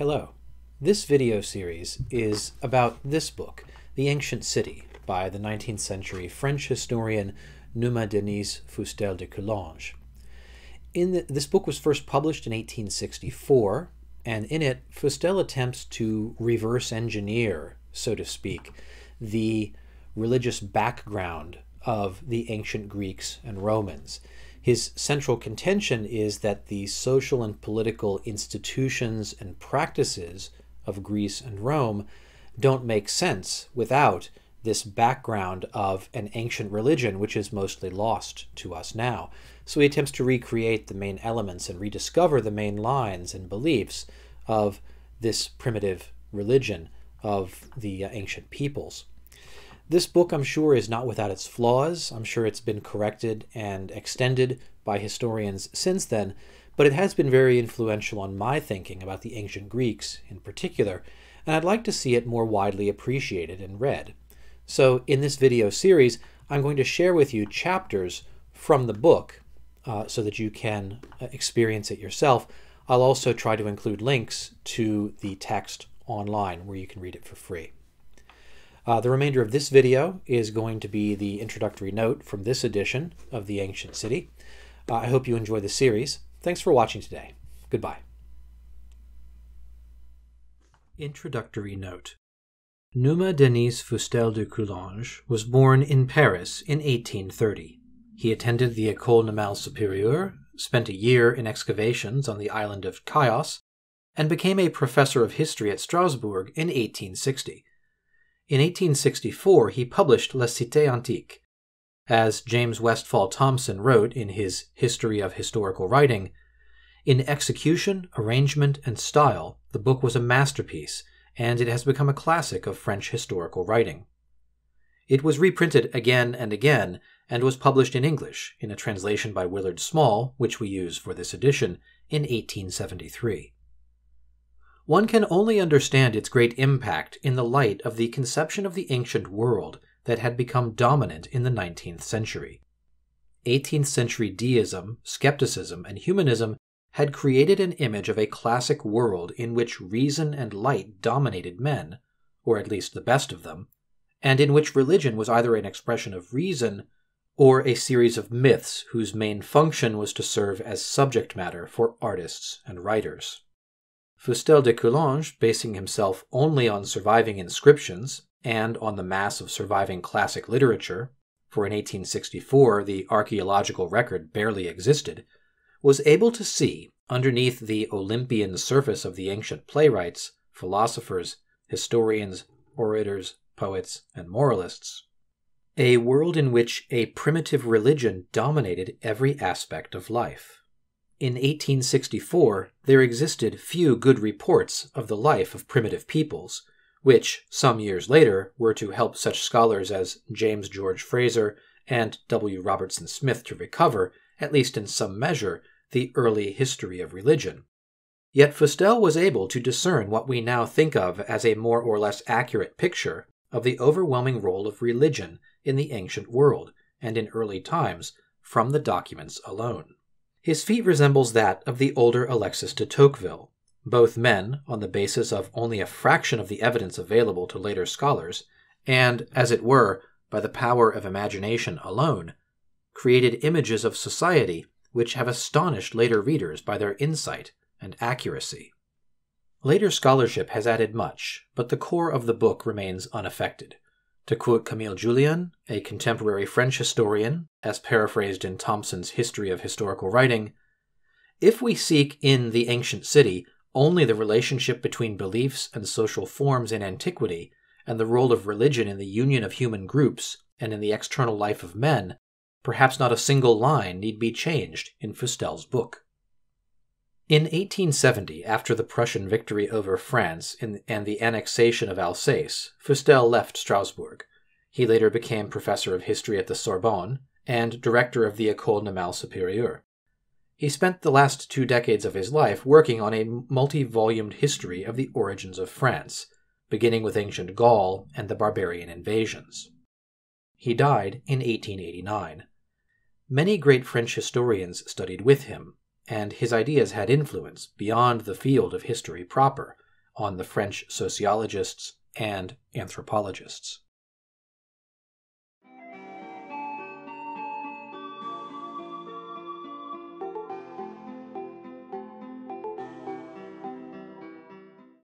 Hello. This video series is about this book, The Ancient City, by the 19th century French historian Numa Denise Fustel de Coulanges. In the, this book was first published in 1864, and in it, Fustel attempts to reverse engineer, so to speak, the religious background of the ancient Greeks and Romans. His central contention is that the social and political institutions and practices of Greece and Rome don't make sense without this background of an ancient religion, which is mostly lost to us now. So he attempts to recreate the main elements and rediscover the main lines and beliefs of this primitive religion of the uh, ancient peoples. This book, I'm sure, is not without its flaws. I'm sure it's been corrected and extended by historians since then, but it has been very influential on my thinking about the ancient Greeks in particular, and I'd like to see it more widely appreciated and read. So, in this video series, I'm going to share with you chapters from the book uh, so that you can uh, experience it yourself. I'll also try to include links to the text online where you can read it for free. Uh, the remainder of this video is going to be the introductory note from this edition of The Ancient City. Uh, I hope you enjoy the series. Thanks for watching today. Goodbye. Introductory Note Numa Denis Fustel de Coulanges was born in Paris in 1830. He attended the École Normale Supérieure, spent a year in excavations on the island of Chios, and became a professor of history at Strasbourg in 1860. In 1864, he published La Cité Antique. As James Westfall Thompson wrote in his History of Historical Writing, in execution, arrangement, and style, the book was a masterpiece, and it has become a classic of French historical writing. It was reprinted again and again, and was published in English in a translation by Willard Small, which we use for this edition, in 1873 one can only understand its great impact in the light of the conception of the ancient world that had become dominant in the 19th century. 18th century deism, skepticism, and humanism had created an image of a classic world in which reason and light dominated men, or at least the best of them, and in which religion was either an expression of reason or a series of myths whose main function was to serve as subject matter for artists and writers. Fustel de Coulanges, basing himself only on surviving inscriptions and on the mass of surviving classic literature, for in 1864 the archaeological record barely existed, was able to see, underneath the Olympian surface of the ancient playwrights, philosophers, historians, orators, poets, and moralists, a world in which a primitive religion dominated every aspect of life. In 1864, there existed few good reports of the life of primitive peoples, which, some years later, were to help such scholars as James George Fraser and W. Robertson Smith to recover, at least in some measure, the early history of religion. Yet Fustel was able to discern what we now think of as a more or less accurate picture of the overwhelming role of religion in the ancient world and in early times from the documents alone. His feat resembles that of the older Alexis de Tocqueville. Both men, on the basis of only a fraction of the evidence available to later scholars, and, as it were, by the power of imagination alone, created images of society which have astonished later readers by their insight and accuracy. Later scholarship has added much, but the core of the book remains unaffected. To quote Camille Julien, a contemporary French historian, as paraphrased in Thompson's History of Historical Writing, if we seek in the ancient city only the relationship between beliefs and social forms in antiquity, and the role of religion in the union of human groups and in the external life of men, perhaps not a single line need be changed in Fustel's book. In 1870, after the Prussian victory over France and the annexation of Alsace, Fustel left Strasbourg. He later became professor of history at the Sorbonne and director of the École Normale Supérieure. He spent the last two decades of his life working on a multi volumed history of the origins of France, beginning with ancient Gaul and the barbarian invasions. He died in 1889. Many great French historians studied with him, and his ideas had influence beyond the field of history proper on the French sociologists and anthropologists.